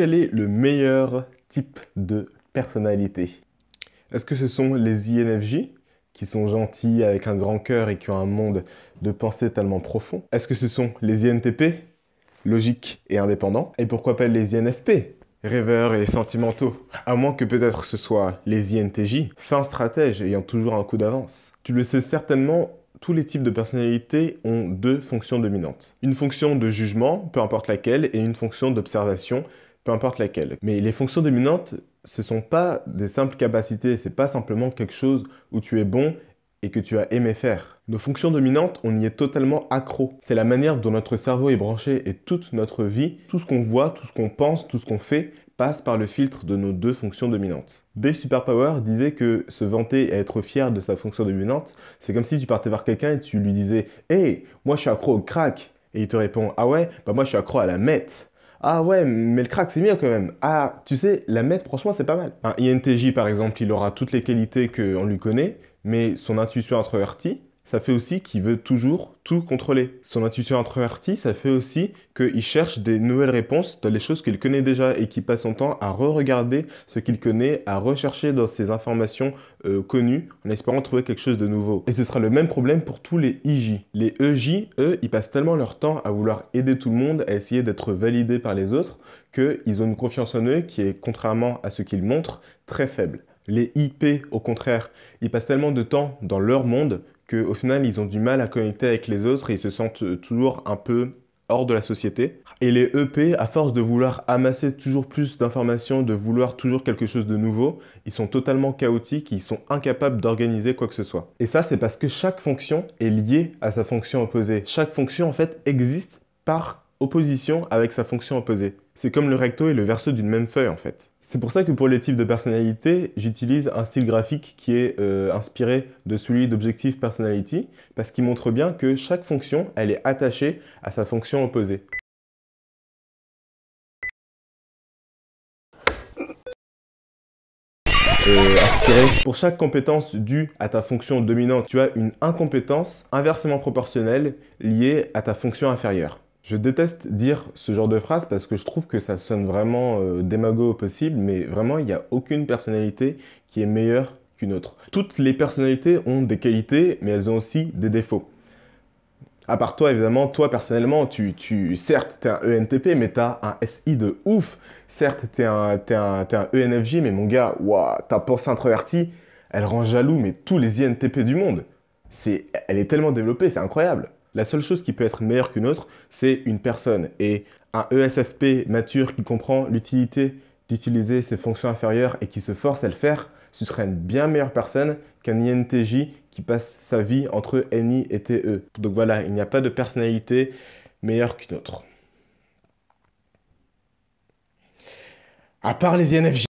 Quel est le meilleur type de personnalité Est-ce que ce sont les INFJ qui sont gentils avec un grand cœur et qui ont un monde de pensée tellement profond Est-ce que ce sont les INTP logiques et indépendants Et pourquoi pas les INFP rêveurs et sentimentaux. À moins que peut-être ce soit les INTJ, fins stratèges ayant toujours un coup d'avance. Tu le sais certainement, tous les types de personnalités ont deux fonctions dominantes. Une fonction de jugement, peu importe laquelle, et une fonction d'observation, peu importe laquelle. Mais les fonctions dominantes, ce ne sont pas des simples capacités, c'est pas simplement quelque chose où tu es bon et que tu as aimé faire. Nos fonctions dominantes, on y est totalement accro. C'est la manière dont notre cerveau est branché et toute notre vie, tout ce qu'on voit, tout ce qu'on pense, tout ce qu'on fait, passe par le filtre de nos deux fonctions dominantes. Dave Superpower disait que se vanter et être fier de sa fonction dominante, c'est comme si tu partais vers quelqu'un et tu lui disais Hey, moi je suis accro au crack Et il te répond Ah ouais, bah moi je suis accro à la meth ah ouais, mais le crack, c'est bien quand même. Ah, tu sais, la messe, franchement, c'est pas mal. Un INTJ, par exemple, il aura toutes les qualités qu'on lui connaît, mais son intuition introvertie, ça fait aussi qu'il veut toujours tout contrôler. Son intuition introvertie, ça fait aussi qu'il cherche des nouvelles réponses dans les choses qu'il connaît déjà et qu'il passe son temps à re-regarder ce qu'il connaît, à rechercher dans ses informations euh, connues en espérant trouver quelque chose de nouveau. Et ce sera le même problème pour tous les IJ. Les EJ, eux, ils passent tellement leur temps à vouloir aider tout le monde, à essayer d'être validés par les autres, qu'ils ont une confiance en eux qui est, contrairement à ce qu'ils montrent, très faible. Les IP, au contraire, ils passent tellement de temps dans leur monde au final, ils ont du mal à connecter avec les autres et ils se sentent euh, toujours un peu hors de la société. Et les EP, à force de vouloir amasser toujours plus d'informations, de vouloir toujours quelque chose de nouveau, ils sont totalement chaotiques, ils sont incapables d'organiser quoi que ce soit. Et ça, c'est parce que chaque fonction est liée à sa fonction opposée. Chaque fonction, en fait, existe par opposition avec sa fonction opposée. C'est comme le recto et le verso d'une même feuille en fait. C'est pour ça que pour les types de personnalité, j'utilise un style graphique qui est euh, inspiré de celui d'Objective Personality, parce qu'il montre bien que chaque fonction, elle est attachée à sa fonction opposée. Euh, pour chaque compétence due à ta fonction dominante, tu as une incompétence inversement proportionnelle liée à ta fonction inférieure. Je déteste dire ce genre de phrase parce que je trouve que ça sonne vraiment euh, démago possible, mais vraiment, il n'y a aucune personnalité qui est meilleure qu'une autre. Toutes les personnalités ont des qualités, mais elles ont aussi des défauts. À part toi, évidemment, toi personnellement, tu, tu certes, t'es un ENTP, mais t'as un SI de ouf. Certes, t'es un, es un, ENFJ, e mais mon gars, ta pensée introvertie, elle rend jaloux, mais tous les INTP du monde. C'est, elle est tellement développée, c'est incroyable. La seule chose qui peut être meilleure qu'une autre, c'est une personne. Et un ESFP mature qui comprend l'utilité d'utiliser ses fonctions inférieures et qui se force à le faire, ce serait une bien meilleure personne qu'un INTJ qui passe sa vie entre NI et TE. Donc voilà, il n'y a pas de personnalité meilleure qu'une autre. À part les INFJ.